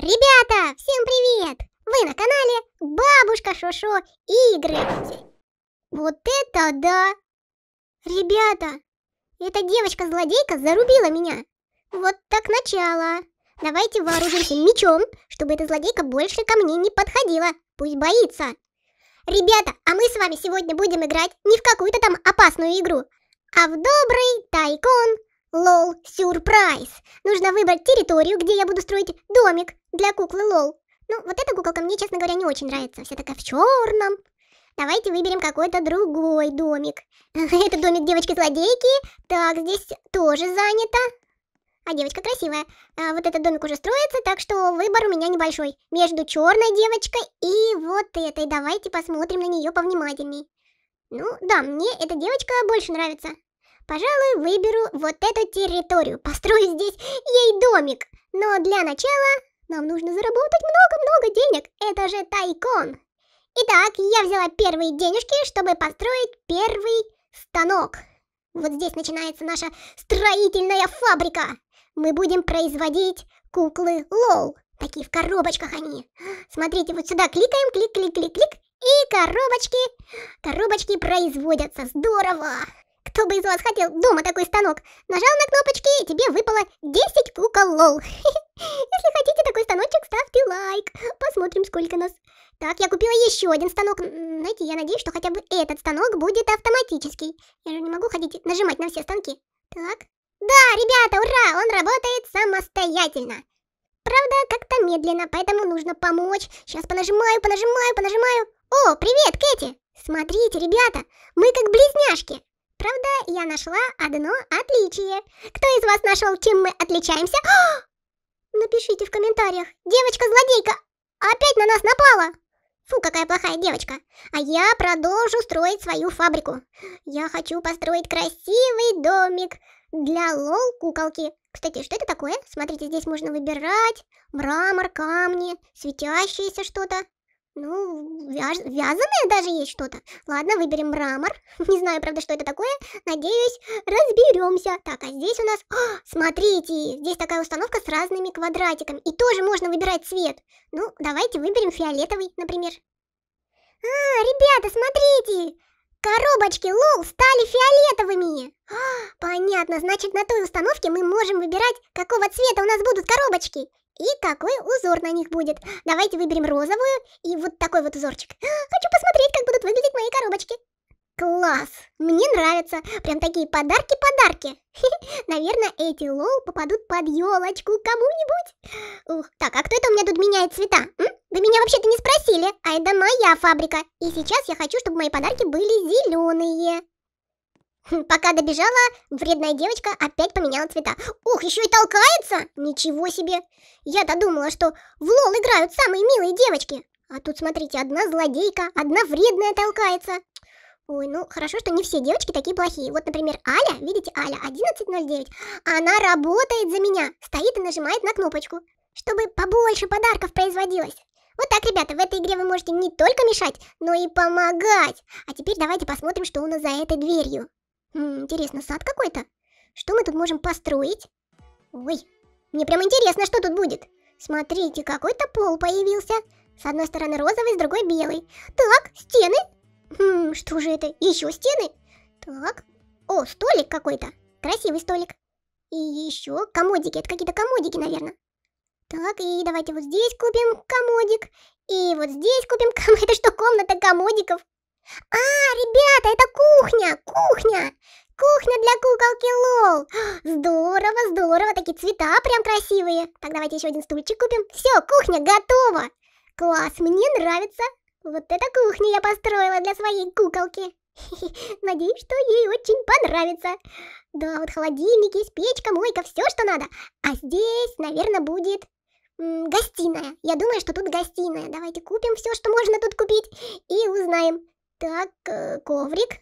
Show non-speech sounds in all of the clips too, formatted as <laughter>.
Ребята, всем привет! Вы на канале Бабушка Шошо Игры. Вот это да! Ребята, эта девочка-злодейка зарубила меня. Вот так начало. Давайте вооружимся мечом, чтобы эта злодейка больше ко мне не подходила. Пусть боится. Ребята, а мы с вами сегодня будем играть не в какую-то там опасную игру, а в добрый тайкон Лол, сюрприз! Нужно выбрать территорию, где я буду строить домик для куклы Лол. Ну, вот эта куколка мне, честно говоря, не очень нравится. Вся такая в черном. Давайте выберем какой-то другой домик. <laughs> Это домик девочки-злодейки. Так, здесь тоже занято. А девочка красивая. А, вот этот домик уже строится, так что выбор у меня небольшой. Между черной девочкой и вот этой. Давайте посмотрим на нее повнимательней. Ну, да, мне эта девочка больше нравится. Пожалуй, выберу вот эту территорию, построю здесь ей домик. Но для начала нам нужно заработать много-много денег, это же тайкон. Итак, я взяла первые денежки, чтобы построить первый станок. Вот здесь начинается наша строительная фабрика. Мы будем производить куклы Лол. Такие в коробочках они. Смотрите, вот сюда кликаем, клик-клик-клик-клик. И коробочки, коробочки производятся. Здорово! Кто бы из вас хотел дома такой станок? Нажал на кнопочки, и тебе выпало 10 кукол лол. Если хотите такой станочек, ставьте лайк. Посмотрим, сколько нас. Так, я купила еще один станок. Знаете, я надеюсь, что хотя бы этот станок будет автоматический. Я же не могу ходить, нажимать на все станки. Так. Да, ребята, ура! Он работает самостоятельно. Правда, как-то медленно, поэтому нужно помочь. Сейчас понажимаю, понажимаю, понажимаю. О, привет, Кэти! Смотрите, ребята, мы как близняшки. Правда, я нашла одно отличие. Кто из вас нашел, чем мы отличаемся? О! <gasps> Напишите в комментариях. Девочка-злодейка опять на нас напала. Фу, какая плохая девочка. А я продолжу строить свою фабрику. Я хочу построить красивый домик для лол-куколки. Кстати, что это такое? Смотрите, здесь можно выбирать мрамор, камни, светящееся что-то. Ну, вяз... вязаное даже есть что-то. Ладно, выберем мрамор. <laughs> Не знаю, правда, что это такое. Надеюсь, разберемся. Так, а здесь у нас... О, <gasps> смотрите, здесь такая установка с разными квадратиками. И тоже можно выбирать цвет. Ну, давайте выберем фиолетовый, например. А, ребята, смотрите! Коробочки лол стали фиолетовыми! А, <gasps> понятно, значит на той установке мы можем выбирать, какого цвета у нас будут коробочки. И какой узор на них будет. Давайте выберем розовую и вот такой вот узорчик. <gasps> Хочу посмотреть, как будут выглядеть мои коробочки. Класс! Мне нравятся Прям такие подарки-подарки. <laughs> Наверное, эти лол попадут под елочку кому-нибудь. Ух, так, а кто это у меня тут меняет цвета? М? Вы меня вообще-то не спросили, а это моя фабрика. И сейчас я хочу, чтобы мои подарки были зеленые. Хм, пока добежала, вредная девочка опять поменяла цвета. Ох, еще и толкается! Ничего себе! Я-то думала, что в лол играют самые милые девочки. А тут, смотрите, одна злодейка, одна вредная толкается. Ой, ну хорошо, что не все девочки такие плохие. Вот, например, Аля, видите, Аля 11.09, а она работает за меня, стоит и нажимает на кнопочку, чтобы побольше подарков производилось. Вот так, ребята, в этой игре вы можете не только мешать, но и помогать. А теперь давайте посмотрим, что у нас за этой дверью. Интересно, сад какой-то? Что мы тут можем построить? Ой, мне прям интересно, что тут будет. Смотрите, какой-то пол появился. С одной стороны розовый, с другой белый. Так, стены. Хм, что же это? Еще стены? Так. О, столик какой-то. Красивый столик. И еще комодики. Это какие-то комодики, наверное. Так, и давайте вот здесь купим комодик. И вот здесь купим комодик. <laughs> Это что, комната комодиков? А, ребята, это кухня, кухня! Кухня для куколки Лол. Здорово, здорово, такие цвета прям красивые. Так, давайте еще один стульчик купим. Все, кухня готова. Класс, мне нравится. Вот эта кухня я построила для своей куколки. <laughs> Надеюсь, что ей очень понравится. Да, вот холодильник есть, печка, мойка, все, что надо. А здесь, наверное, будет гостиная. Я думаю, что тут гостиная. Давайте купим все, что можно тут купить и узнаем, так, э, коврик.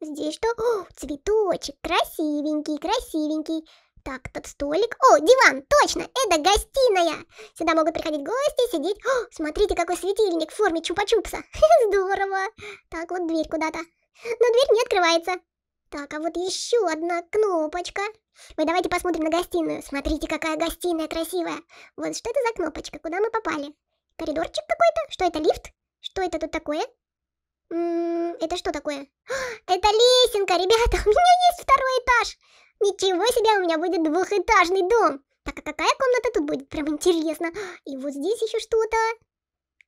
Здесь что? О, цветочек, красивенький, красивенький. Так, тот столик. О, диван, точно, это гостиная. Сюда могут приходить гости, сидеть. О, смотрите, какой светильник в форме чупа-чупса. <laughs> Здорово. Так, вот дверь куда-то. Но дверь не открывается. Так, а вот еще одна кнопочка. Мы давайте посмотрим на гостиную. Смотрите, какая гостиная красивая. Вот что это за кнопочка, куда мы попали? Коридорчик какой-то? Что это, лифт? Что это тут такое? Это что такое? <gasps> Это лесенка, ребята! <laughs> У меня есть второй этаж! Ничего себе, у меня будет двухэтажный дом! Так, а какая комната тут будет? Прям интересно. <gasps> И вот здесь еще что-то.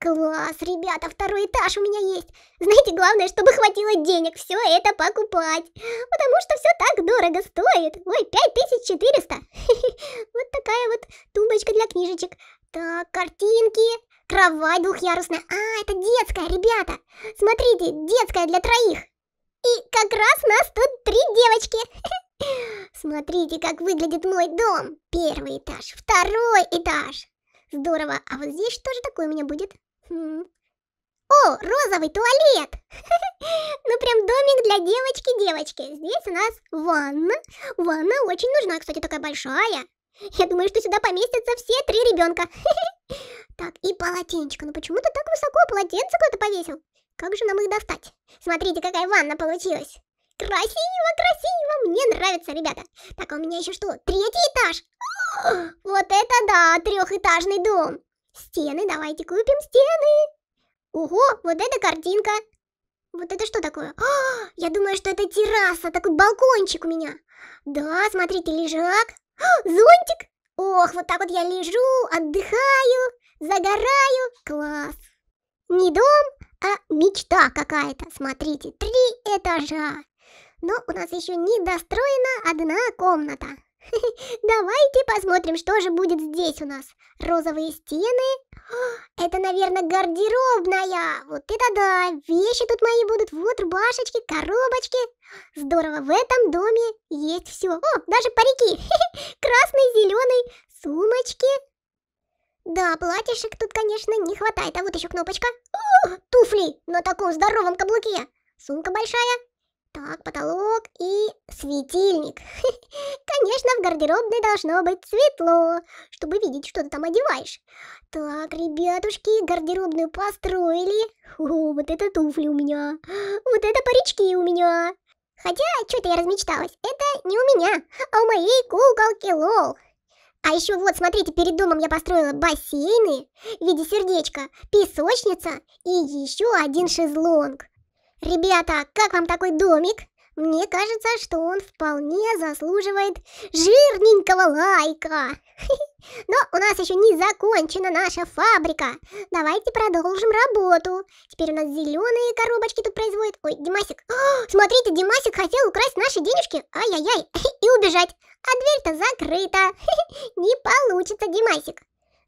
Класс, ребята, второй этаж у меня есть. Знаете, главное, чтобы хватило денег все это покупать. <gasps> Потому что все так дорого стоит. Ой, 5400. <laughs> Вот такая вот тумбочка для книжечек. Так, картинки. Кровать двухъярусная. А, это детская, ребята. Смотрите, детская для троих. И как раз нас тут три девочки. <laughs> Смотрите, как выглядит мой дом. Первый этаж, второй этаж. Здорово. А вот здесь что же такое у меня будет? Хм. О, розовый туалет. <laughs> ну прям домик для девочки-девочки. Здесь у нас ванна. Ванна очень нужна, кстати, такая большая. Я думаю, что сюда поместятся все три ребенка. <laughs> Так, и полотенечко. Ну почему-то так высоко полотенце куда то повесил. Как же нам их достать? Смотрите, какая ванна получилась. Красиво, красиво. Мне нравится, ребята. Так, а у меня еще что? Третий этаж. <gasps> вот это да, трехэтажный дом. Стены, давайте купим стены. Ого, вот эта картинка. Вот это что такое? О, <gasps> я думаю, что это терраса, такой балкончик у меня. Да, смотрите, лежак. Зонтик! Ох, вот так вот я лежу, отдыхаю, загораю. Класс! Не дом, а мечта какая-то. Смотрите, три этажа. Но у нас еще не достроена одна комната. <laughs> Давайте посмотрим, что же будет здесь у нас. Розовые стены. <gasps> Это, наверное, гардеробная. Вот это да. Вещи тут мои будут. Вот рубашечки, коробочки. Здорово, в этом доме есть все. О, даже парики. <laughs> Красный, зеленый, сумочки. Да, платьишек тут, конечно, не хватает. А вот еще кнопочка. О, туфли на таком здоровом каблуке. Сумка большая. Так, потолок и светильник. <laughs> Конечно, в гардеробной должно быть светло, чтобы видеть, что ты там одеваешь. Так, ребятушки, гардеробную построили. О, вот это туфли у меня. Вот это парички у меня. Хотя, что-то я размечталась. Это не у меня, а у моей куколки Лол. А еще вот, смотрите, перед домом я построила бассейны в виде сердечка, песочница и еще один шезлонг. Ребята, как вам такой домик? Мне кажется, что он вполне заслуживает жирненького лайка. <laughs> Но у нас еще не закончена наша фабрика. Давайте продолжим работу. Теперь у нас зеленые коробочки тут производят. Ой, Димасик. О, <gasps> смотрите, Димасик хотел украсть наши денежки. Ай-яй-яй. <laughs> И убежать. А дверь-то закрыта. <laughs> Не получится, Димасик.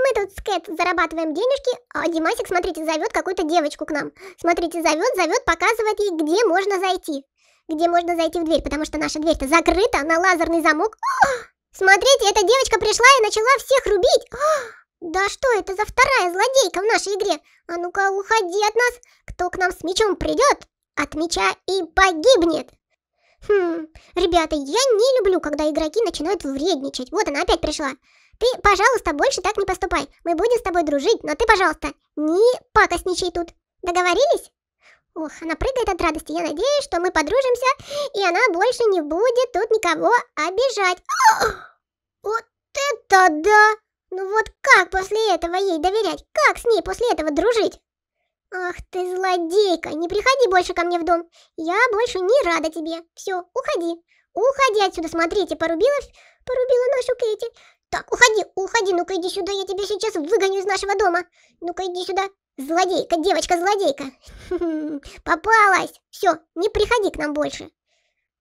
Мы тут с Кэт зарабатываем денежки, а Димасик, смотрите, зовет какую-то девочку к нам. Смотрите, зовет, зовет, показывает ей, где можно зайти. Где можно зайти в дверь, потому что наша дверь-то закрыта на лазерный замок. О! А! Смотрите, эта девочка пришла и начала всех рубить. О! А! Да что это за вторая злодейка в нашей игре? А ну-ка, уходи от нас. Кто к нам с мечом придет, от меча и погибнет. Хм, ребята, я не люблю, когда игроки начинают вредничать. Вот она опять пришла. Ты, пожалуйста, больше так не поступай. Мы будем с тобой дружить, но ты, пожалуйста, не пакостничай тут. Договорились? Ох, она прыгает от радости. Я надеюсь, что мы подружимся, и она больше не будет тут никого обижать. Ох, вот это да! Ну вот как после этого ей доверять? Как с ней после этого дружить? Ах ты злодейка, не приходи больше ко мне в дом. Я больше не рада тебе. Все, уходи. Уходи отсюда, смотрите, порубила, порубила нашу Кэти. Так, уходи, уходи, ну-ка иди сюда, я тебя сейчас выгоню из нашего дома. Ну-ка иди сюда. Злодейка, девочка-злодейка. <laughs> Попалась. Все, не приходи к нам больше.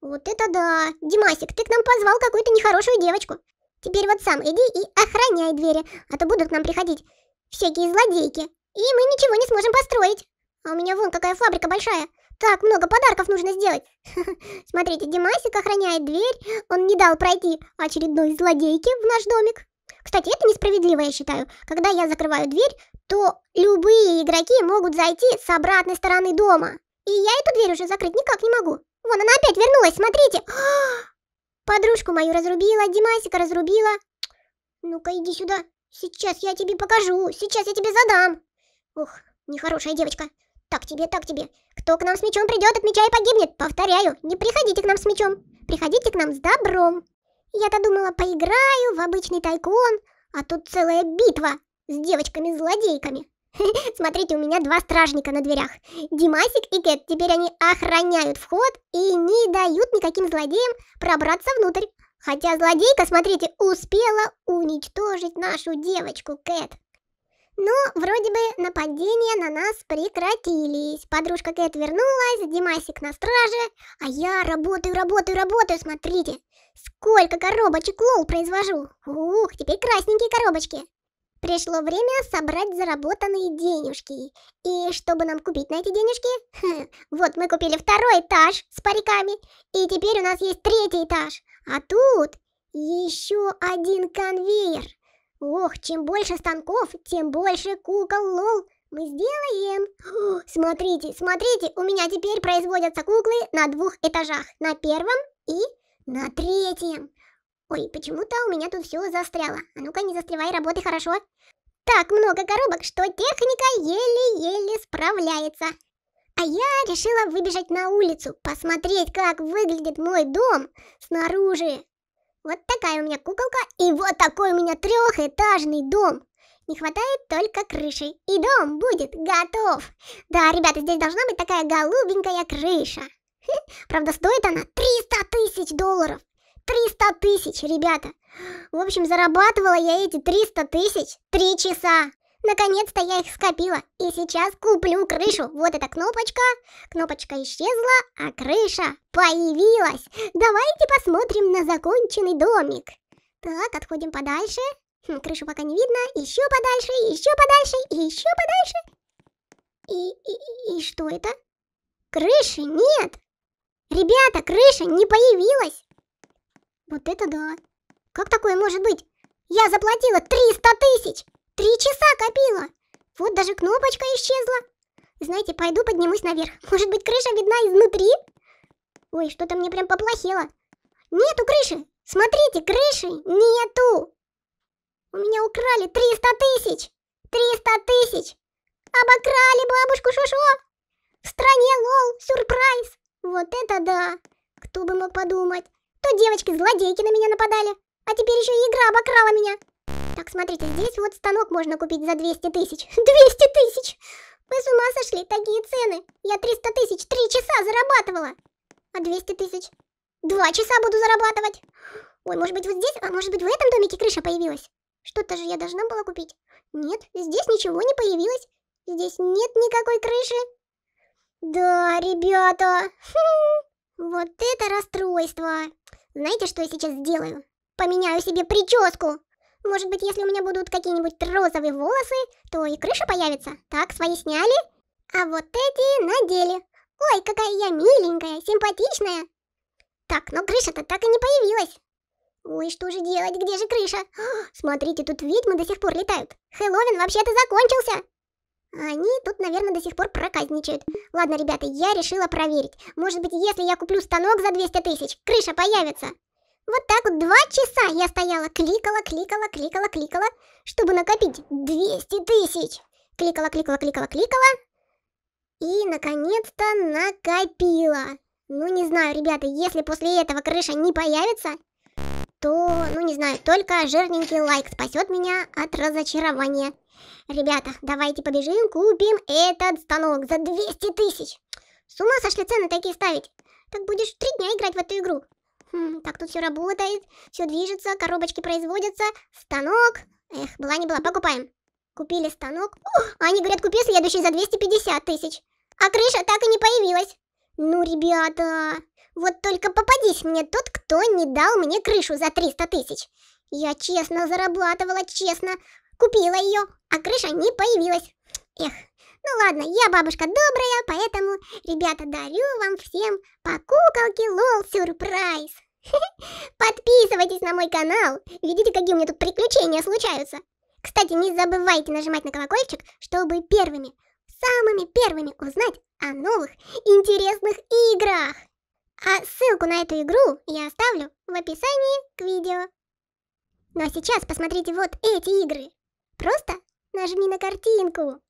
Вот это да. Димасик, ты к нам позвал какую-то нехорошую девочку. Теперь вот сам иди и охраняй двери, а то будут к нам приходить всякие злодейки. И мы ничего не сможем построить. А у меня вон какая фабрика большая. Так много подарков нужно сделать. <laughs> Смотрите, Димасик охраняет дверь. Он не дал пройти очередной злодейке в наш домик. Кстати, это несправедливо, я считаю. Когда я закрываю дверь, то любые игроки могут зайти с обратной стороны дома. И я эту дверь уже закрыть никак не могу. Вон она опять вернулась, смотрите. <gasps> Подружку мою разрубила, Димасика разрубила. Ну-ка, иди сюда. Сейчас я тебе покажу, сейчас я тебе задам. Ух, нехорошая девочка. Так тебе, так тебе. Кто к нам с мечом придет, от меча и погибнет. Повторяю, не приходите к нам с мечом. Приходите к нам с добром. Я-то думала, поиграю в обычный тайкон, а тут целая битва с девочками-злодейками. <laughs> Смотрите, у меня два стражника на дверях. Димасик и Кэт, теперь они охраняют вход и не дают никаким злодеям пробраться внутрь. Хотя злодейка, смотрите, успела уничтожить нашу девочку Кэт. Но вроде бы нападения на нас прекратились. Подружка Кэт вернулась, Димасик на страже, а я работаю, работаю, работаю, смотрите. Сколько коробочек лол произвожу. Ух, теперь красненькие коробочки. Пришло время собрать заработанные денежки. И чтобы нам купить на эти денежки? Хм, вот мы купили второй этаж с париками. И теперь у нас есть третий этаж. А тут еще один конвейер. Ох, чем больше станков, тем больше кукол лол мы сделаем. О, <gasps> смотрите, смотрите, у меня теперь производятся куклы на двух этажах. На первом и на третьем. Ой, почему-то у меня тут все застряло. А ну-ка, не застревай, работай хорошо. Так много коробок, что техника еле-еле справляется. А я решила выбежать на улицу, посмотреть, как выглядит мой дом снаружи. Вот такая у меня куколка и вот такой у меня трехэтажный дом. Не хватает только крыши. И дом будет готов. Да, ребята, здесь должна быть такая голубенькая крыша. Правда, стоит она 300 тысяч долларов. 300 тысяч, ребята. В общем, зарабатывала я эти 300 тысяч 3 часа. Наконец-то я их скопила, и сейчас куплю крышу. Вот эта кнопочка. Кнопочка исчезла, а крыша появилась. Давайте посмотрим на законченный домик. Так, отходим подальше. Хм, крышу пока не видно. Еще подальше, еще подальше, еще подальше. И, и, и что это? Крыши нет. Ребята, крыша не появилась. Вот это да. Как такое может быть? Я заплатила 300 тысяч. Три часа копила. Вот даже кнопочка исчезла. Знаете, пойду поднимусь наверх. Может быть, крыша видна изнутри? Ой, что-то мне прям поплохело. Нету крыши! Смотрите, крыши нету! У меня украли 300 тысяч! 300 тысяч! Обокрали бабушку Шушо! В стране лол, сюрприз! Вот это да! Кто бы мог подумать? То девочки-злодейки на меня нападали, а теперь еще и игра обокрала меня. Так, смотрите, здесь вот станок можно купить за 200 тысяч. 200 <laughs> тысяч! Вы с ума сошли, такие цены. Я 300 тысяч 3 часа зарабатывала. А 200 тысяч? 2 часа буду зарабатывать. Ой, может быть вот здесь, а может быть в этом домике крыша появилась? Что-то же я должна была купить. Нет, здесь ничего не появилось. Здесь нет никакой крыши. Да, ребята. Хм, вот это расстройство. Знаете, что я сейчас сделаю? Поменяю себе прическу. Может быть, если у меня будут какие-нибудь розовые волосы, то и крыша появится. Так, свои сняли. А вот эти надели. Ой, какая я миленькая, симпатичная. Так, но крыша-то так и не появилась. Ой, что же делать, где же крыша? О, а, смотрите, тут ведьмы до сих пор летают. Хэллоуин вообще-то закончился. Они тут, наверное, до сих пор проказничают. Ладно, ребята, я решила проверить. Может быть, если я куплю станок за 200 тысяч, крыша появится. Вот так вот два часа я стояла, кликала, кликала, кликала, кликала, чтобы накопить 200 тысяч. Кликала, кликала, кликала, кликала. И, наконец-то, накопила. Ну, не знаю, ребята, если после этого крыша не появится, то, ну, не знаю, только жирненький лайк спасет меня от разочарования. Ребята, давайте побежим, купим этот станок за 200 тысяч. С ума сошли цены такие ставить. Так будешь три дня играть в эту игру. Хм, так тут все работает, все движется, коробочки производятся, станок. Эх, была не была, покупаем. Купили станок. Ух, они говорят, купи следующий за 250 тысяч. А крыша так и не появилась. Ну, ребята, вот только попадись мне тот, кто не дал мне крышу за 300 тысяч. Я честно зарабатывала, честно. Купила ее, а крыша не появилась. Эх, ну ладно, я бабушка добрая, поэтому, ребята, дарю вам всем по куколке лол сюрприз. <laughs> Подписывайтесь на мой канал, видите, какие у меня тут приключения случаются. Кстати, не забывайте нажимать на колокольчик, чтобы первыми, самыми первыми узнать о новых интересных играх. А ссылку на эту игру я оставлю в описании к видео. Ну а сейчас посмотрите вот эти игры. Просто нажми на картинку.